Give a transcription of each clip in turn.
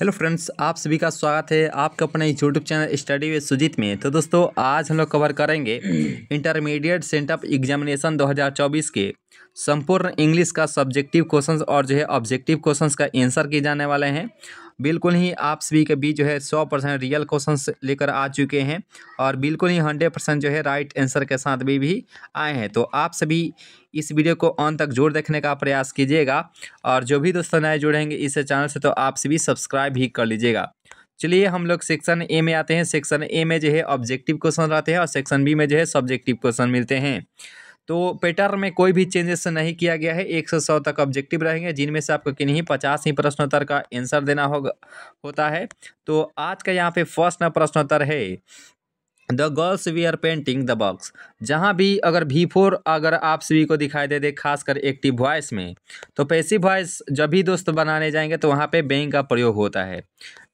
Hello friends आप सभी का स्वागत है आपके अपने YouTube channel study with Sujit में तो दोस्तों आज हम लोग कवर करेंगे इंटरमीडिएट सेंटअप एग्जामिनेशन 2024 के संपूर्ण इंग्लिश का सब्जेक्टिव क्वेश्चंस और जो है ऑब्जेक्टिव क्वेश्चंस का आंसर किए जाने वाले हैं बिल्कुल ही आप सभी के बीच जो है सौ परसेंट रियल क्वेश्चन लेकर आ चुके हैं और बिल्कुल ही हंड्रेड परसेंट जो है राइट आंसर के साथ भी भी आए हैं तो आप सभी इस वीडियो को अंत तक जोर देखने का प्रयास कीजिएगा और जो भी दोस्तों नए जुड़ेंगे इस चैनल से तो आप सभी सब्सक्राइब ही कर लीजिएगा चलिए हम लोग सेक्शन ए में आते हैं सेक्शन ए में जो है ऑब्जेक्टिव क्वेश्चन रहते हैं और सेक्शन बी में जो है सब्जेक्टिव क्वेश्चन मिलते हैं तो पैटर्न में कोई भी चेंजेस नहीं किया गया है एक से सौ तक ऑब्जेक्टिव रहेंगे जिनमें से आपको किन्हीं पचास ही प्रश्नोत्तर का आंसर देना होगा होता है तो आज का यहाँ पे फर्स्ट प्रश्नोत्तर है the girls we are painting the box जहाँ भी अगर वी फोर अगर आप सभी को दिखाई दे दे खासकर एक्टिव वॉइस में तो पैसिव वॉइस जब भी दोस्त बनाने जाएंगे तो वहाँ पे बैंक का प्रयोग होता है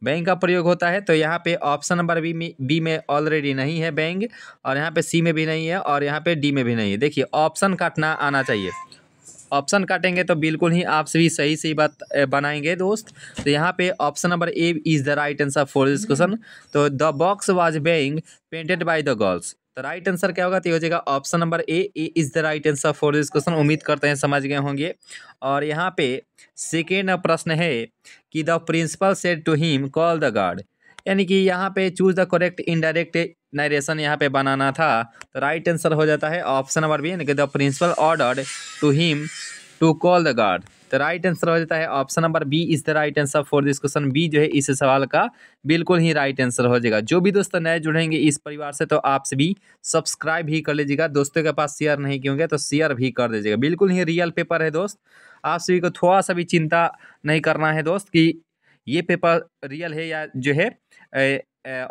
बैंक का प्रयोग होता है तो यहाँ पे ऑप्शन नंबर बी में बी में ऑलरेडी नहीं है बैंक और यहाँ पे सी में भी नहीं है और यहाँ पे डी में भी नहीं है देखिए ऑप्शन काटना आना चाहिए ऑप्शन काटेंगे तो बिल्कुल ही आप सभी सही सही बात बनाएंगे दोस्त तो यहाँ पे option number A is the right answer for this question hmm. तो the box was being painted by the girls तो राइट आंसर क्या होगा तो हो जाएगा option number A A is the right answer for this question उम्मीद करते हैं समझ गए होंगे और यहाँ पे सेकेंड प्रश्न है कि the principal said to him call the guard यानी कि यहाँ पे choose the correct indirect narration यहाँ पे बनाना था तो राइट आंसर हो जाता है ऑप्शन नंबर बी यानी कि the principal order to him to call the guard तो राइट आंसर हो जाता है option number B is the right answer for this question B जो है इस सवाल का बिल्कुल ही राइट आंसर हो जाएगा जो भी दोस्त नए जुड़ेंगे इस परिवार से तो आप भी सब्सक्राइब ही कर लीजिएगा दोस्तों के पास शेयर नहीं किए होंगे तो शेयर भी कर दीजिएगा बिल्कुल ही रियल पेपर है दोस्त आप सभी को थोड़ा सा भी चिंता नहीं करना है दोस्त कि ये पेपर रियल है या जो है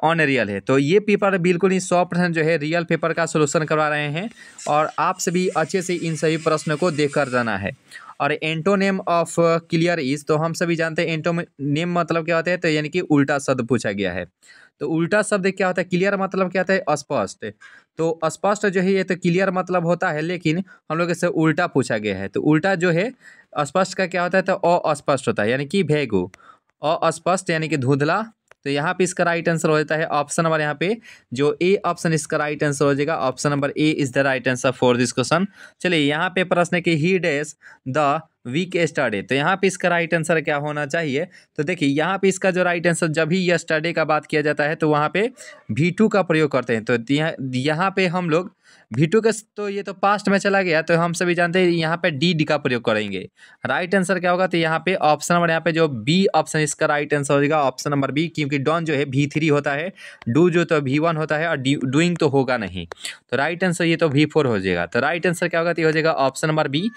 ऑन रियल है तो ये पेपर बिल्कुल ही सौ परसेंट जो है रियल पेपर का सोल्यूशन करवा रहे हैं और आप सभी अच्छे से इन सभी प्रश्नों को देख कर जाना है और एंटोनेम ऑफ क्लियर इज तो हम सभी जानते हैं एंटोनेम मतलब क्या होता है तो यानी कि उल्टा शब्द पूछा गया है तो उल्टा शब्द क्या होता है क्लियर मतलब क्या होता है स्पष्ट तो स्पष्ट जो है ये तो क्लियर मतलब होता है लेकिन हम लोग इसे उल्टा पूछा गया है तो उल्टा जो है स्पष्ट का क्या होता है तो अस्पष्ट होता है यानी कि भेगो अस्पष्ट यानी कि धुंधला तो यहाँ पे इसका राइट आंसर हो जाता है ऑप्शन नंबर यहाँ पे जो ए ऑप्शन इसका राइट आंसर हो जाएगा option number A is the right answer for this question चलिए यहाँ पे प्रश्न है कि he days the week study तो यहाँ पे इसका राइट आंसर क्या होना चाहिए तो देखिए यहाँ पे इसका जो राइट आंसर जब ही स्टडे का बात किया जाता है तो वहाँ पे वी का प्रयोग करते हैं तो यहाँ पे हम लोग टू के तो ये तो पास्ट में चला गया तो हम सभी जानते हैं यहाँ पे डी डी का प्रयोग करेंगे राइट आंसर क्या होगा तो यहाँ पे ऑप्शन नंबर यहाँ पे जो बी ऑप्शन इसका राइट आंसर होगा ऑप्शन नंबर बी क्योंकि डॉन जो है भी थ्री होता है डू जो तो वी वन होता है और डूइंग तो होगा नहीं तो राइट आंसर ये तो वी फोर हो जाएगा तो राइट आंसर क्या होगा तो ये हो जाएगा option number B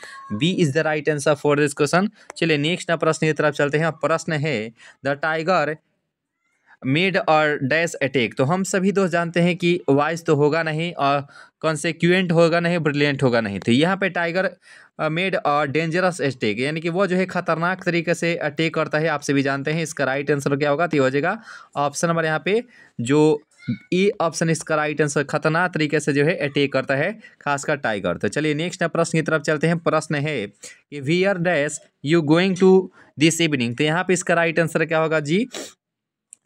B is the right answer for this question चलिए नेक्स्ट प्रश्न की तरफ चलते हैं प्रश्न है द टाइगर मेड और डैश अटैक तो हम सभी दोस्त जानते हैं कि वाइज तो होगा नहीं और कॉन्सिक्वेंट होगा नहीं ब्रिलियंट होगा नहीं तो यहाँ पे टाइगर मेड और डेंजरस अटैक यानी कि वो जो है खतरनाक तरीके से अटैक करता है आप सभी जानते हैं इसका राइट आंसर क्या होगा तो हो जाएगा ऑप्शन नंबर यहाँ पे जो ए e ऑप्शन इसका राइट आंसर खतरनाक तरीके से जो है अटैक करता है खासकर टाइगर तो चलिए नेक्स्ट प्रश्न की तरफ चलते हैं प्रश्न है कि we are dash you going to this evening तो यहाँ पे इसका राइट आंसर क्या होगा जी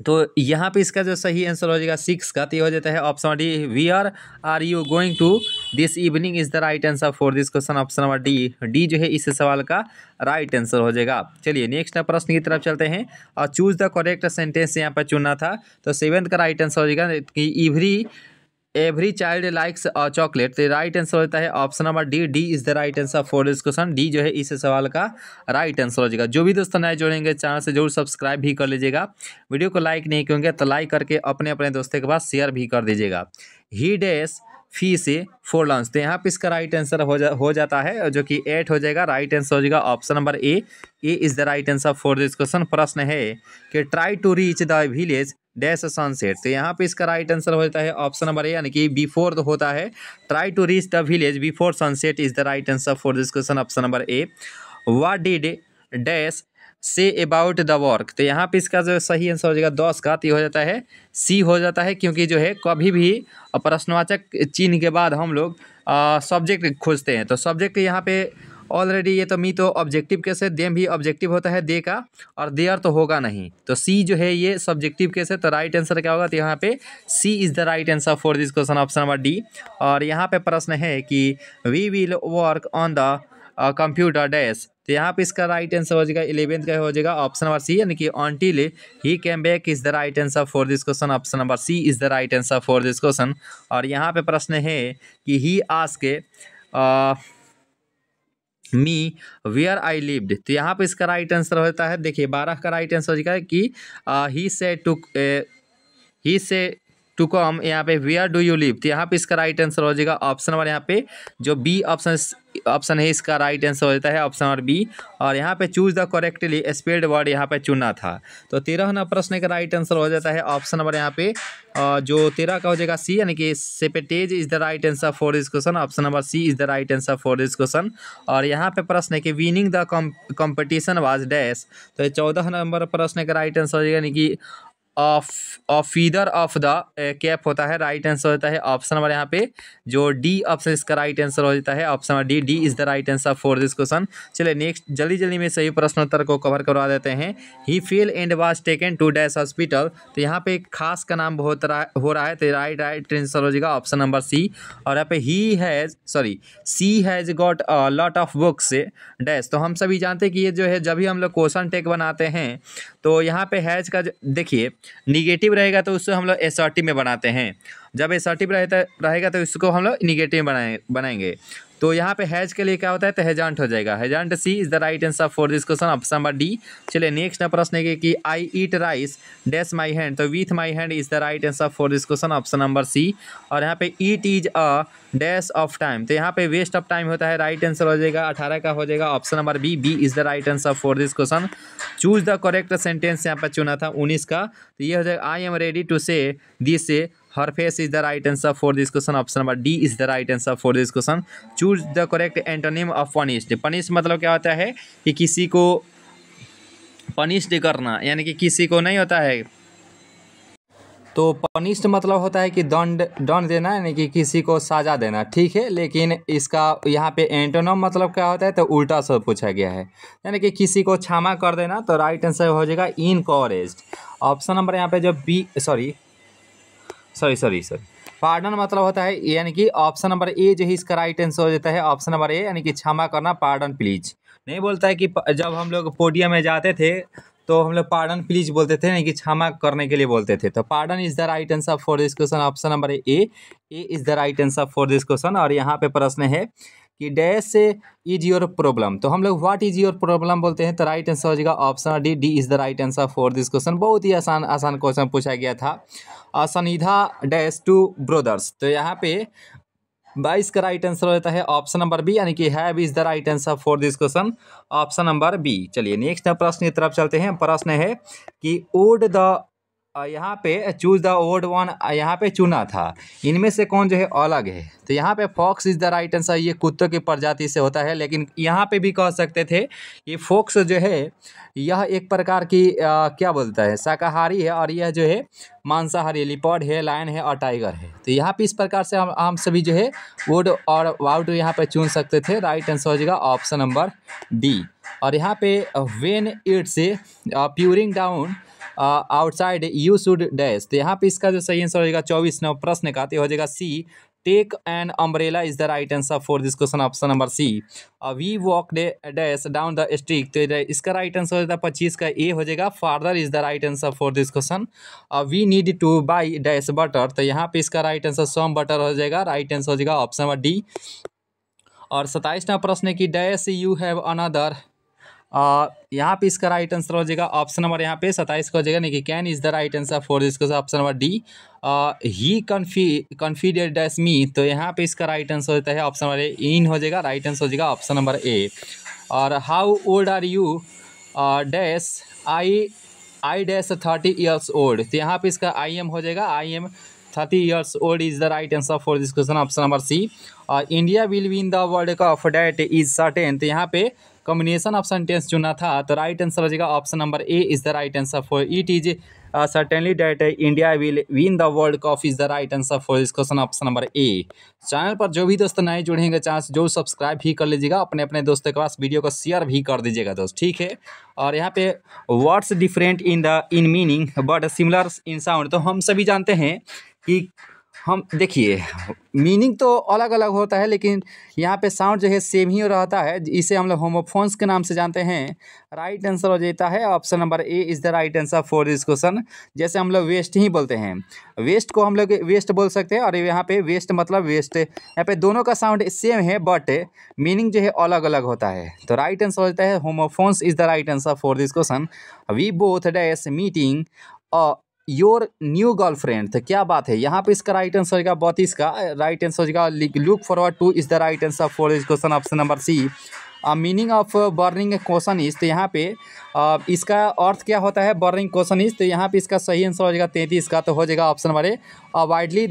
तो यहाँ पे इसका जो सही आंसर हो जाएगा सिक्स का तो ये हो जाता है option D we are are you going to this evening is the right answer for this question option number D D जो है इस सवाल का राइट आंसर हो जाएगा चलिए नेक्स्ट प्रश्न की तरफ चलते हैं और चूज द करेक्ट सेंटेंस यहाँ पर चुनना था तो सेवेंथ का राइट आंसर हो जाएगा कि every every child likes a chocolate तो राइट आंसर होता है option number D D is the right answer for this question D जो है इस सवाल का राइट आंसर हो जाएगा जो भी दोस्तों नए जोड़ेंगे चैनल से जरूर सब्सक्राइब भी कर लीजिएगा वीडियो को लाइक नहीं करेंगे तो लाइक करके अपने अपने दोस्तों के पास शेयर भी कर दीजिएगा ही डेस फी से फोर लॉन्स तो यहाँ पे इसका राइट आंसर हो जा हो जाता है जो कि एट हो जाएगा राइट आंसर हो जाएगा option number A A is the right answer for this question प्रश्न है कि try to reach the village dash sunset तो यहाँ पे इसका राइट आंसर हो जाता है ऑप्शन नंबर ए यानी कि बिफोर तो होता है try to reach the village before sunset is the right answer for this question option number A what did dash say about the work तो यहाँ पे इसका जो सही आंसर हो जाएगा दस का तो ये हो जाता है सी हो जाता है क्योंकि जो है कभी भी प्रश्नवाचक चिन्ह के बाद हम लोग सब्जेक्ट खोजते हैं तो सब्जेक्ट यहाँ पे ऑलरेडी ये तो मी तो ऑब्जेक्टिव कैसे दे देम भी ऑब्जेक्टिव होता है दे का और देयर तो होगा नहीं तो सी जो है ये सब्जेक्टिव कैसे तो राइट आंसर क्या होगा तो यहाँ पे C is the right answer for this question option number D और यहाँ पे प्रश्न है कि we will work on the computer dash तो यहाँ पे इसका राइट आंसर हो जाएगा इलेवेंथ का हो जाएगा ऑप्शन नंबर सी यानी कि until he came back is the right answer for this question option number C is the right answer for this question और यहाँ पे प्रश्न है कि ही आज के मी वेयर आई लिव्ड तो यहाँ पे इसका राइट आंसर होता है देखिए बारह का राइट आंसर हो जाएगा कि ही से टू ही से टू कॉम यहाँ पे वेयर डू यू लिव तो यहाँ पे इसका राइट आंसर हो जाएगा ऑप्शन नंबर यहाँ पे जो बी ऑप्शन ऑप्शन है इसका राइट आंसर हो जाता है ऑप्शन नंबर बी और यहाँ पे choose the correctly spelled word यहाँ पे चुना था तो तेरह ना प्रश्न का राइट आंसर हो जाता है ऑप्शन नंबर यहाँ पे जो तेरह का हो जाएगा सी यानी कि सेपेटेज is the right answer for this question option number C is the right answer for this question और यहाँ पे प्रश्न है कि winning the competition was dash तो चौदह नंबर प्रश्न का राइट आंसर हो जाएगा यानी कि ऑफ ऑफीदर ऑफ द कैप होता है राइट आंसर होता है ऑप्शन नंबर यहाँ पे जो डी ऑप्शन इसका राइट आंसर हो जाता है option number D D is the right answer for this question चलिए नेक्स्ट जल्दी जल्दी में सही प्रश्नोत्तर को कवर करवा देते हैं he fell and was taken to dash hospital तो यहाँ पे खास का नाम बहुत हो रहा है तो राइट राइट आंसर हो जाएगा ऑप्शन नंबर सी और यहाँ पे he has sorry she has got lot of books dash तो हम सभी जानते हैं कि ये जो है जब भी हम लोग क्वेश्चन टेक बनाते हैं तो यहाँ पे हैज का देखिए निगेटिव रहेगा तो उसको हम लोग एसर्टिव में बनाते हैं जब एसर्टिव रहता रहेगा तो इसको हम लोग निगेटिव बनाए बनाएंगे तो यहाँ पे हैज के लिए क्या होता है तो हेजांट हो जाएगा hasn't C is the right answer for this question option number D चलिए नेक्स्ट प्रश्न है कि I eat rice dash my hand तो with my hand is the right answer for this question option number C और यहाँ पे it is a dash of time तो यहाँ पे वेस्ट ऑफ टाइम होता है राइट आंसर हो जाएगा अठारह का हो जाएगा option number B B is the right answer for this question choose the correct sentence यहाँ पर चुना था उन्नीस का तो ये हो जाएगा I am ready to say this her face is the right answer for this question option number D is the right answer for this question choose the correct antonym of punished punish मतलब क्या होता है कि किसी को punished करना यानी कि किसी को नहीं होता है तो पनिश्ड मतलब होता है कि दंड दंड देना यानी कि किसी को साजा देना ठीक है लेकिन इसका यहाँ पे एंटोनम मतलब क्या होता है तो उल्टा सब पूछा गया है यानी कि किसी को क्षमा कर देना तो राइट आंसर हो जाएगा इनकोरेज ऑप्शन नंबर यहाँ पे जो B sorry sorry sorry sorry pardon मतलब होता है यानी कि ऑप्शन नंबर ए जो है इसका राइट आंसर हो जाता है ऑप्शन नंबर ए यानी कि क्षमा करना पार्डन प्लीज नहीं बोलता है कि जब हम लोग पोडियम में जाते थे तो हम लोग पार्डन प्लीज बोलते थे यानी कि क्षमा करने के लिए बोलते थे तो pardon is the right answer for this question option number A A is the right answer for this question और यहाँ पे प्रश्न है कि डैश से इज योर प्रॉब्लम तो हम लोग व्हाट इज योर प्रॉब्लम बोलते हैं तो राइट आंसर हो जाएगा option D D is the right answer for this question बहुत ही आसान आसान क्वेश्चन पूछा गया था असनिधा डैश टू ब्रदर्स तो यहाँ पे बाईस का राइट आंसर हो जाता है ऑप्शन नंबर बी यानी कि have is the right answer for this question option number B चलिए नेक्स्ट प्रश्न की तरफ चलते हैं प्रश्न है कि ओड द यहाँ पे चूज द ओल्ड वन यहाँ पे चुना था इनमें से कौन जो है अलग है तो यहाँ पे fox is the right answer ये कुत्तों की प्रजाति से होता है लेकिन यहाँ पे भी कह सकते थे कि फॉक्स जो है यह एक प्रकार की आ, क्या बोलता है शाकाहारी है और यह जो है मांसाहारी लिपॉड है लायन है और टाइगर है तो यहाँ पे इस प्रकार से हम हम सभी जो है वुड और वाउट यहाँ पे चुन सकते थे राइट आंसर हो जाएगा ऑप्शन नंबर डी और यहाँ पे when it's pouring down outside you should dash तो यहाँ पे इसका जो सही आंसर हो जाएगा चौबीस नंबर प्रश्न का तो हो जाएगा C take and umbrella is the right answer for this question option number C we walk dash down the street तो इसका राइट आंसर हो जाएगा पच्चीस का ए हो जाएगा father is the right answer for this question we need to buy dash butter तो यहाँ पे इसका राइट आंसर सोम बटर हो जाएगा राइट आंसर हो जाएगा ऑप्शन नंबर डी और नंबर प्रश्न है कि डैश यू हैव अनदर यहाँ पे इसका राइट आंसर हो जाएगा ऑप्शन नंबर यहाँ पे सत्ताईस का हो जाएगा नहीं कि can is the right answer for this option number D he कन्फी कन्फीडेड डैस मी तो यहाँ पे इसका राइट आंसर होता है ऑप्शन नंबर ए इन हो जाएगा राइट आंसर हो जाएगा ऑप्शन नंबर ए और how old are you dash I I dash thirty years old तो यहाँ पे इसका आई एम हो जाएगा I am thirty years old is the right answer for this question option number C और India will win the world cup that is certain तो यहाँ पे कॉम्बिनेशन ऑफ सेंटेंस चुना था तो राइट आंसर हो जाएगा option number A is the right answer for it is certainly that India will win the world cup is the right answer for इस question option number A channel पर जो भी दोस्त नए जुड़ेंगे चांस जो सब्सक्राइब भी कर लीजिएगा अपने अपने दोस्तों के पास वीडियो को शेयर भी कर दीजिएगा दोस्त ठीक है और यहाँ पे words different in the in meaning but similar in sound तो हम सभी जानते हैं कि हम देखिए मीनिंग तो अलग अलग होता है लेकिन यहाँ पे साउंड जो है सेम ही रहता है इसे हम लोग होमोफोन्स के नाम से जानते हैं राइट आंसर हो जाता है option number A is the right answer for this question जैसे हम लोग वेस्ट ही बोलते हैं वेस्ट को हम लोग वेस्ट बोल सकते हैं और यहाँ पे वेस्ट मतलब वेस्ट यहाँ पे दोनों का साउंड सेम है बट मीनिंग जो है अलग अलग होता है तो राइट आंसर हो जाता है homophones is the right answer for this question we both dash meeting your new girlfriend तो क्या बात है यहाँ पे इसका राइट आंसर होगा बॉतीस का राइट आंसर होगा look forward to is the right answer for is question option number C meaning of burning question is तो यहाँ पे uh, इसका अर्थ क्या होता है बर्निंग क्वेश्चन इज तो यहाँ पे इसका सही आंसर हो जाएगा तैंतीस का तो हो जाएगा option number A widely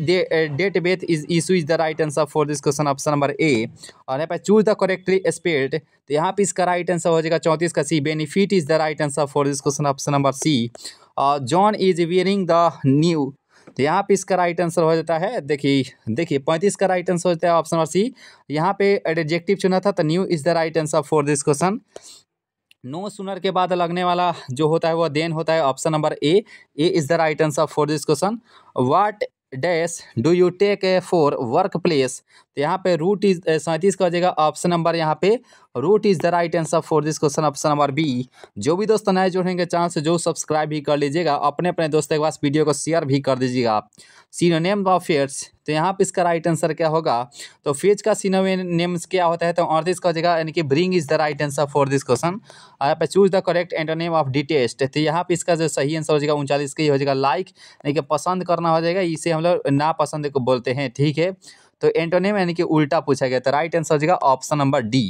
debated is issue is the right answer for this question option number A और यहाँ पे चूज द करेक्टली स्पेल्ड तो यहाँ पे इसका राइट आंसर हो जाएगा चौंतीस का C benefit is the right answer for this question option number C John is wearing the new तो यहाँ पे इसका राइट आंसर हो जाता है देखिए देखिए पैंतीस का राइट आंसर हो जाता है ऑप्शन नंबर सी यहाँ पे एडजेक्टिव चुना था तो new is the right answer for this question no sooner के बाद लगने वाला जो होता है वह देन होता है option number A A is the right answer for this question what dash do you take a for work place तो यहाँ पे रूट इज सैंतीस का हो जाएगा ऑप्शन नंबर यहाँ पे root is the right answer for this question option number B जो भी दोस्त नए जुड़ेंगे चैनल चांस जो सब्सक्राइब भी कर लीजिएगा अपने अपने दोस्तों के पास वीडियो को शेयर भी कर दीजिएगा आप सीनोनेम ऑफ फेयर्स तो यहाँ पे इसका राइट आंसर क्या होगा तो फेज का सीनोनेम्स क्या होता है तो अड़तीस का हो जाएगा यानी कि bring is the right answer for this question और यहाँ पे choose the correct antonym of detest तो यहाँ पे इसका जो सही आंसर हो जाएगा उनचालीस का ही हो जाएगा लाइक यानी कि पसंद करना हो जाएगा इसे हम लोग नापसंद को बोलते हैं ठीक है तो एंटोनियम यानी कि उल्टा पूछा गया था राइट आंसर हो जाएगा ऑप्शन नंबर डी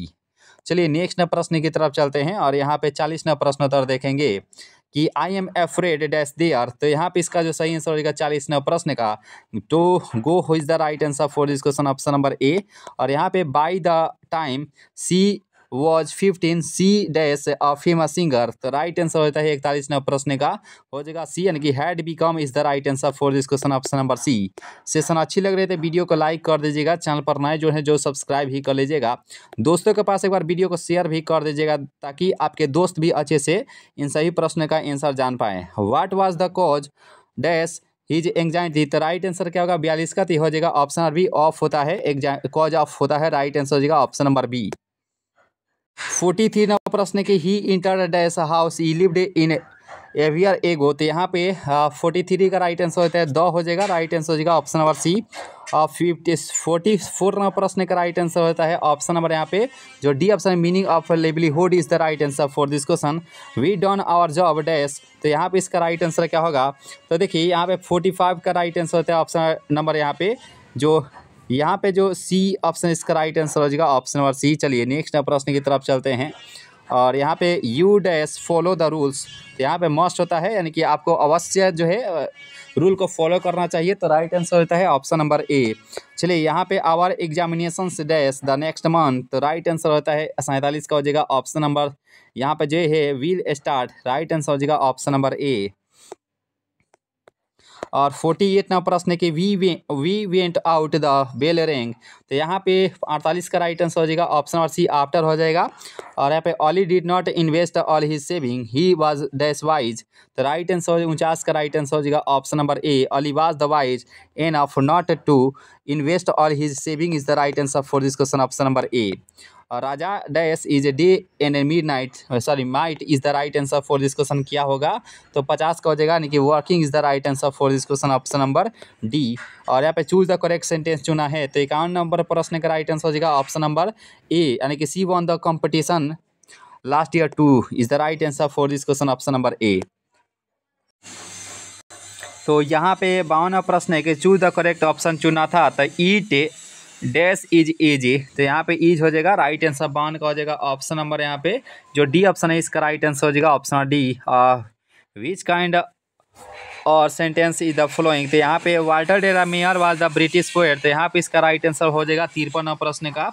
चलिए नेक्स्ट प्रश्न की तरफ चलते हैं और यहाँ पे चालीस न प्रश्न उत्तर देखेंगे कि I am afraid dash there तो यहाँ पे इसका जो सही आंसर होगा चालीस न प्रश्न का तो go who is the right answer for this question option number A और यहाँ पे by the time she was fifteen she dash a famous singer तो राइट आंसर होता है इकतालीस नंबर प्रश्न का हो जाएगा सी यानी कि had become is the right answer for this question option number C session अच्छी लग रही थे वीडियो को लाइक कर दीजिएगा चैनल पर नए जो है जो सब्सक्राइब ही कर लीजिएगा दोस्तों के पास एक बार वीडियो को शेयर भी कर दीजिएगा ताकि आपके दोस्त भी अच्छे से इन सभी प्रश्न का आंसर जान पाए what was the cause dash his anxiety तो राइट आंसर क्या होगा बयालीस का तो हो जाएगा ऑप्शन बी ऑफ होता है कॉज ऑफ होता है राइट आंसर हो जाएगा option number B forty three number प्रश्न के he enter dash house he lived in a year ago होते तो यहाँ पे फोर्टी थ्री का राइट आंसर होता है द हो जाएगा राइट आंसर हो जाएगा ऑप्शन नंबर सी और फिफ्टी फोर्टी फोर नंबर प्रश्न का राइट आंसर होता है ऑप्शन नंबर यहाँ पे जो D option meaning of livelihood is the right answer for this question we done our job dash तो यहाँ पे इसका राइट आंसर क्या होगा तो देखिए यहाँ पे फोर्टी फाइव का राइट आंसर होता है ऑप्शन नंबर यहाँ पे जो यहाँ पे जो सी ऑप्शन इसका राइट आंसर हो जाएगा ऑप्शन नंबर सी चलिए नेक्स्ट प्रश्न की तरफ चलते हैं और यहाँ पे you dash follow the rules तो यहाँ पे मस्ट होता है यानी कि आपको अवश्य जो है रूल को फॉलो करना चाहिए तो राइट आंसर होता है ऑप्शन नंबर ए चलिए यहाँ पे our examination dash the next month तो राइट आंसर होता है सैंतालीस का हो जाएगा ऑप्शन नंबर यहाँ पे जो है विल स्टार्ट राइट आंसर हो जाएगा ऑप्शन नंबर ए और फोर्टी एट नंबर प्रश्न है कि we way we went out the bell rang तो यहाँ पे अड़तालीस का राइट आंसर हो जाएगा ऑप्शन नंबर सी आफ्टर हो जाएगा और यहाँ पे Ollie did not invest all his saving he was dash wise तो राइट आंसर उनचास का राइट आंसर हो जाएगा option number A Ollie was the wise enough not to invest all his saving is the right answer for this question option number A Raja dash is a D N A midnight sorry might is the right answer for this question क्या होगा तो पचास का हो जाएगा यानी कि working is the right answer for this question option number D और यहाँ पे चूज द करेक्ट सेंटेंस चुना है तो इक्यावन नंबर प्रश्न का राइट आंसर हो जाएगा ऑप्शन नंबर ए यानी कि she won the competition last year too is the right answer for this question option number A तो यहाँ पे बावन प्रश्न है कि चूज द करेक्ट ऑप्शन चुना था तो it e dash is easy तो यहाँ पे इज हो जाएगा राइट आंसर बान का हो जाएगा ऑप्शन नंबर यहाँ पे जो डी ऑप्शन है इसका राइट आंसर हो जाएगा ऑप्शन डी विच काइंड और सेंटेंस इज द फॉलोइंग तो यहाँ पे Walter de la Mare was the British poet तो यहाँ पे इसका राइट आंसर हो जाएगा तिरपन प्रश्न का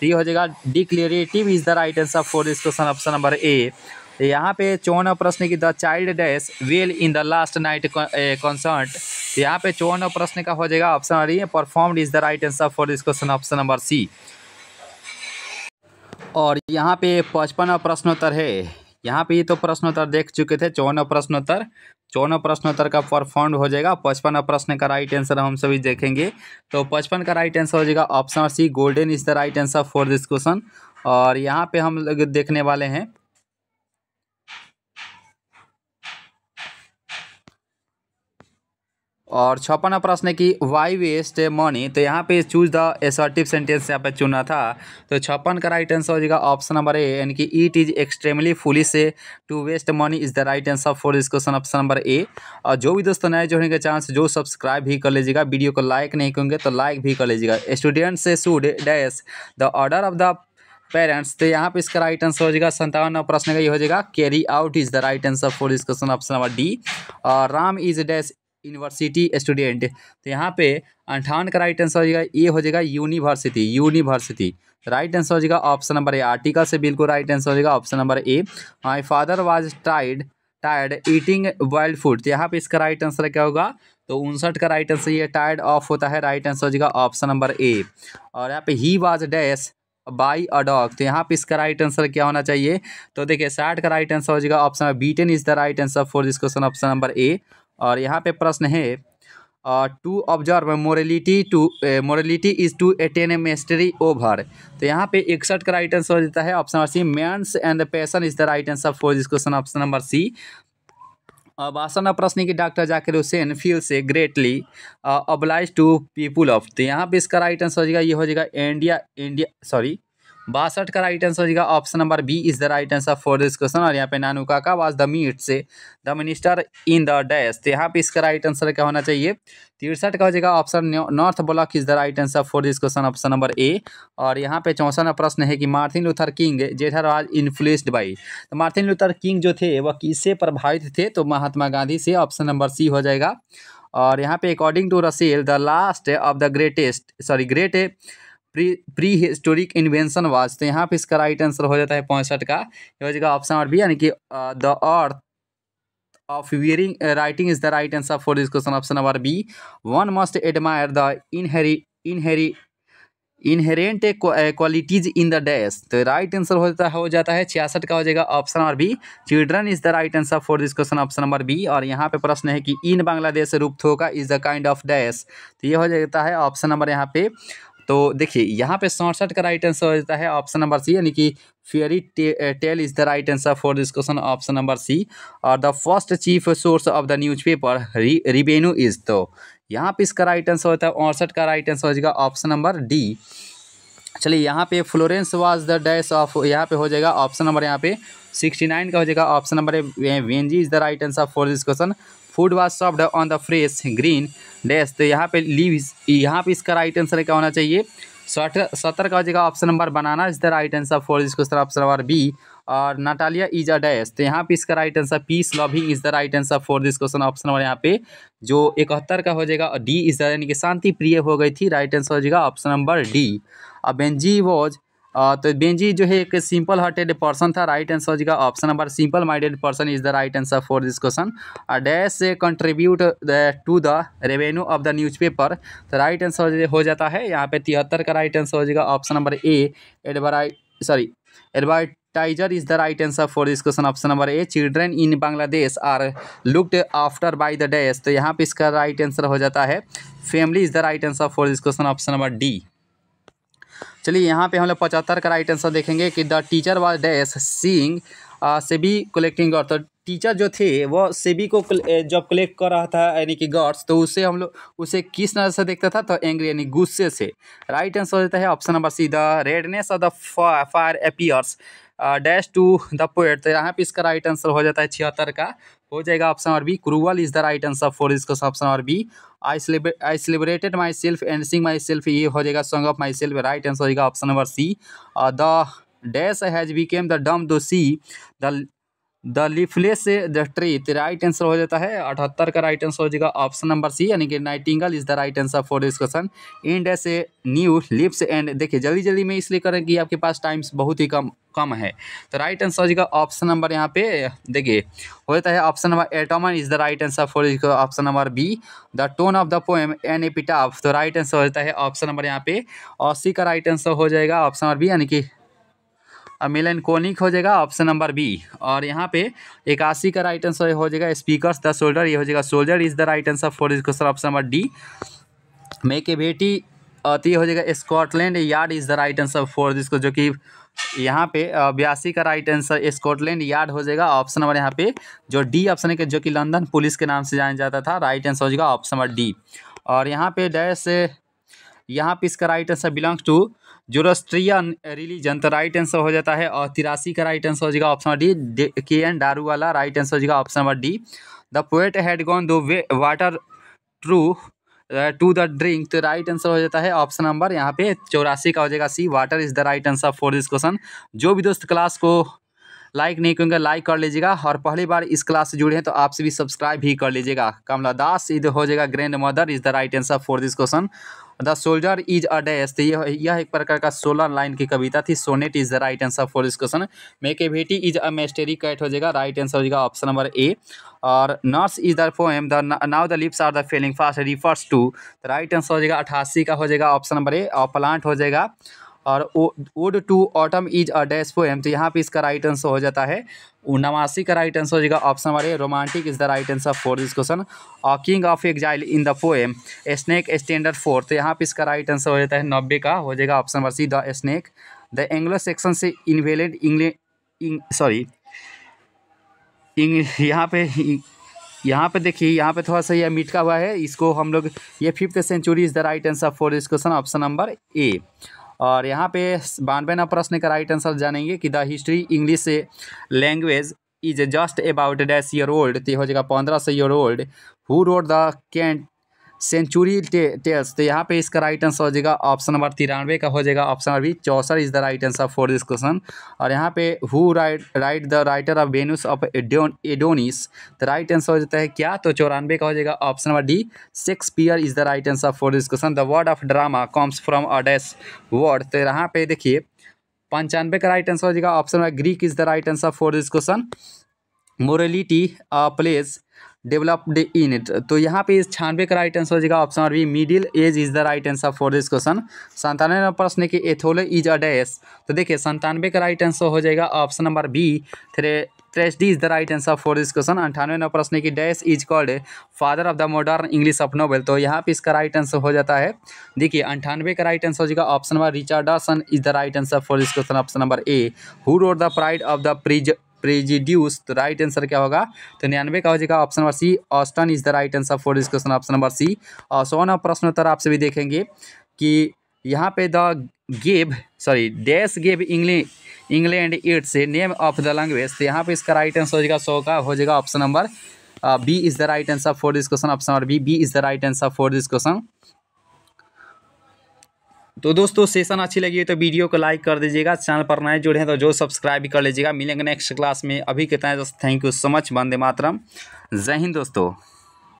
तो ये हो जाएगा declarative is the right answer for this question option number A यहाँ पे चौवन प्रश्न की the child dash well in the last night concert तो यहाँ पे चौवन प्रश्न का हो जाएगा option ah is the right answer for this question option number C और यहाँ पे पचपन प्रश्नोत्तर है यहाँ पे ये तो प्रश्नोत्तर देख चुके थे चौवन प्रश्नोत्तर चौवन प्रश्नोत्तर का परफॉर्म हो जाएगा पचपन प्रश्न का राइट आंसर हम सभी देखेंगे तो पचपन का राइट आंसर हो जाएगा option C golden is the right answer for this question और यहाँ पे हम लोग देखने वाले हैं और छप्पनवा प्रश्न की वाई वेस्ट मनी तो यहाँ पे चूज द एसर्टिव सेंटेंस यहाँ पे चुना था तो छप्पन का राइट आंसर हो जाएगा ऑप्शन नंबर ए यानी कि it is extremely foolish to waste money is the right answer for this question option number A और जो भी दोस्तों नए जुड़ने का चांस जो सब्सक्राइब भी कर लीजिएगा वीडियो को लाइक नहीं करेंगे तो लाइक भी कर लीजिएगा students should dash the order of the parents तो यहाँ पे इसका राइट आंसर हो जाएगा संतावन प्रश्न का ये हो जाएगा carry out is the right answer for this question option number D और Ram is dash university student तो यहाँ पे अंठावन का राइट आंसर हो जाएगा ए हो जाएगा यूनिवर्सिटी यूनिवर्सिटी राइट तो आंसर हो जाएगा ऑप्शन नंबर ए आर्टिकल से बिल्कुल राइट आंसर हो जाएगा option number A my father was tied tired eating wild food तो यहाँ पे इसका राइट आंसर क्या होगा तो उनसठ का राइट आंसर ये टायर्ड ऑफ होता है राइट आंसर हो जाएगा ऑप्शन नंबर ए और यहाँ पे ही was dash by a dog तो यहाँ पे इसका राइट आंसर क्या होना चाहिए तो देखिए साठ का राइट आंसर हो जाएगा option B ten is the right answer for this question option number A और यहाँ पे प्रश्न है to observe morality to morality is to attain a mastery over तो यहाँ पे इकसठ का राइट आंसर हो जाता है option number C means and passion is the right answer for this question option number C अब आसना प्रश्न की doctor Zakir Hussain feels greatly obliged to people of तो यहाँ पे इसका राइट आंसर हो जाएगा ये हो जाएगा इंडिया इंडिया सॉरी बासठ का राइट आंसर हो जाएगा option number B is the right answer for this question और यहाँ पे नानू का was the meets the minister in the dash तो यहाँ पे इसका राइट आंसर क्या होना चाहिए तिरसठ का हो जाएगा option North Block is the right answer for this question option number A और यहाँ पे चौसठ प्रश्न है कि मार्थिन लूथर किंग जेठालाल इन्फ्लुएंस्ड बाई तो मार्थिन लूथर किंग जो थे वह किससे प्रभावित थे तो महात्मा गांधी से ऑप्शन नंबर सी हो जाएगा और यहाँ पे according to Russell the last of the greatest sorry great prehistoric invention was तो यहाँ पे इसका राइट आंसर हो जाता है पैंसठ का हो जाएगा ऑप्शन और बी यानी कि the art of wearing writing is the right answer for this question option number B one must admire the inherent inherent inherent qualities in the dash तो राइट आंसर हो जाता है हो जाता है छियासठ का हो जाएगा option number B children is the right answer for this question option number B और यहाँ पे प्रश्न है कि इन बांग्लादेश रूप थोका is the kind of dash तो ये हो जाता है ऑप्शन नंबर यहाँ पे तो देखिए यहाँ पे सड़सठ का राइट आंसर हो जाता है ऑप्शन नंबर सी यानी कि fairy tale is the right answer for this question option number C और the first chief source of the newspaper revenue is तो यहाँ पे इसका राइट आंसर होता है अड़सठ का राइट आंसर हो जाएगा ऑप्शन नंबर डी चलिए यहाँ पे Florence was the dash of यहाँ पे हो जाएगा ऑप्शन नंबर यहाँ पे सिक्सटी नाइन का हो जाएगा option number Benji is the right answer for this question food was soft on the fresh green dash तो यहाँ पे लीव यहाँ पे इसका राइट आंसर क्या होना चाहिए सत्तर का जगह option number banana is the right answer for इसको ऑप्शन नंबर बी और नाटालिया इज अ डैश तो यहाँ पे इसका right answer peace loving is the right answer for this question option number यहाँ पे जो इकहत्तर का हो जाएगा और डी इज द यानी कि शांति प्रिय हो गई थी राइट आंसर हो जाएगा option number D G was तो बेंजी जो है एक सिंपल हार्टेड पर्सन था राइट आंसर हो जाएगा option number simple minded person is the right answer for this question dash से contribute to the revenue of the newspaper तो right answer हो जाता है यहाँ पे तिहत्तर का राइट आंसर हो जाएगा option number A advertise sorry advertiser is the right answer for this question option number A children in Bangladesh are looked after by the dash तो यहाँ पर इसका राइट आंसर हो जाता है family is the right answer for this question option number D चलिए यहाँ पे हम लोग पचहत्तर का राइट आंसर देखेंगे कि the teacher was dash seeing सेबी कलेक्टिंग गॉड तो टीचर जो थे वो सेबी को जब कलेक्ट कर रहा था यानी कि गॉड्स तो उसे हम लोग उसे किस नज़र से देखता था तो एंग्री यानी गुस्से से राइट आंसर हो जाता है option number C the redness of the fire appears dash to the poet तो यहाँ पे इसका राइट आंसर हो जाता है छिहत्तर का हो जाएगा ऑप्शन और B cruel is the right answer for इसको ऑप्शन और B I celebrated myself and sing myself ये हो जाएगा song of myself right answer होगा option number C the dash has become the dumb though see the the lifeless the tree तो right answer हो जाता है अठहत्तर का राइट आंसर हो जाएगा ऑप्शन नंबर सी यानी कि nightingale is the right answer for this question and as a new lips and देखिए जल्दी जल्दी में इसलिए करें कि आपके पास टाइम्स बहुत ही कम कम है तो राइट आंसर हो जाएगा ऑप्शन नंबर यहाँ पे देखिए हो जाता है option number autumn is the right answer for option number B the tone of the poem an epitaph तो राइट आंसर हो जाता है ऑप्शन नंबर यहाँ पे अस्सी का राइट आंसर हो जाएगा ऑप्शन नंबर बी यानी कि मिलन कोनिक हो जाएगा ऑप्शन नंबर बी और यहाँ पे इक्यासी का राइट आंसर हो जाएगा स्पीकर्स द शोल्डर ये हो जाएगा soldier is the right answer for is question option number D make के बेटी और ये हो जाएगा Scotland Yard is the right answer for को जो कि यहाँ पे बयासी का राइट आंसर स्कॉटलैंड यार्ड हो जाएगा ऑप्शन नंबर यहाँ पे जो डी ऑप्शन है जो कि लंदन पुलिस के नाम से जाना जाता था राइट आंसर हो जाएगा ऑप्शन नंबर डी और यहाँ पे डैश यहाँ पे इसका right answer belongs to Zoroastrian religion तो राइट आंसर हो जाता है और तिरासी का राइट आंसर हो जाएगा option D K N Daruwalla right answer हो जाएगा option number D the poet had gone though way water true to the drink तो राइट आंसर हो जाता है ऑप्शन नंबर यहाँ पे चौरासी का हो जाएगा C water is the right answer for this question जो भी दोस्त क्लास को लाइक नहीं करेंगे लाइक कर लीजिएगा और पहली बार इस क्लास से जुड़े हैं तो आपसे भी सब्सक्राइब ही कर लीजिएगा कमला दास इध हो जाएगा grandmother is the right answer for this question the soldier is a dash तो यह एक प्रकार का सोलह लाइन की कविता थी sonnet is the right answer for this question Macavity is a mystery cat हो जाएगा राइट आंसर हो जाएगा ऑप्शन नंबर ए और nurse is the poem the now the lips are the falling fast refers to right answer हो जाएगा अठासी का हो जाएगा ऑप्शन नंबर ए और प्लांट हो जाएगा और ode to autumn is a dash poem तो यहाँ पे इसका राइट आंसर हो जाता है नवासी का राइट आंसर हो जाएगा ऑप्शन हमारे romantic is the right answer for this question a king of exile in the poem snake stands for तो यहाँ पे इसका राइट आंसर हो जाता है नब्बे का हो जाएगा option number C the snake the Anglo Saxons invaded England sorry यहाँ पे यहाँ पे देखिए यहाँ पे थोड़ा सा यह मिटका हुआ है इसको हम लोग ये fifth century is the right answer for this question option number A और यहाँ पे बानवे ना प्रश्न का राइट आंसर जानेंगे कि the history English language is just about dash year old तो हो जाएगा पंद्रह सौ year old who wrote the Canterbury टे, टेल्स तो यहाँ पे इसका राइट आंसर हो जाएगा ऑप्शन नंबर तिरानवे का हो जाएगा ऑप्शन नंबर बी चौसठ is the right answer for this question और यहाँ पे who write write the writer of Venus of Adonis तो राइट आंसर हो जाता है क्या तो चौरानवे का हो जाएगा option number D Shakespeare is the right answer for this question the word of drama comes from a dash word तो यहाँ पे देखिए पंचानवे का राइट आंसर हो जाएगा option number Greek is the right answer for this question morality plays developed in it तो यहाँ पे इस का राइट आंसर हो जाएगा ऑप्शन और B middle age is the right answer for this question संतानवे नंबर प्रश्न है कि एथोलो इज अ डैश तो देखिए संतानवे का राइट आंसर हो जाएगा option number B three tragedies is the right answer for this question अंठानवे नंबर प्रश्न है कि dash is called father of the modern English of novel तो यहाँ पे इसका राइट आंसर हो जाता है देखिए अंठानवे का राइट आंसर हो जाएगा option number Richardson is the right answer for this question option number A who wrote the pride of the प्रिज प्रेजिड्यूस तो राइट आंसर क्या होगा तो निन्यानवे का हो जाएगा option number C Austen is the right answer for this question option number C और सौ नौ उत्तर आप सभी देखेंगे कि यहाँ पे the gave sorry dash gave England England से नेम ऑफ द लैंग्वेज तो यहाँ पे इसका राइट आंसर हो जाएगा सौ का हो जाएगा option number B is the right answer for this question option number B B is the right answer for this question तो दोस्तों सेशन अच्छी लगी है तो वीडियो को लाइक कर दीजिएगा चैनल पर नए जुड़े हैं तो जो सब्सक्राइब भी कर लीजिएगा मिलेंगे नेक्स्ट क्लास में अभी कितना है दोस्तों थैंक यू सो मच वंदे मातरम जय हिंद दोस्तों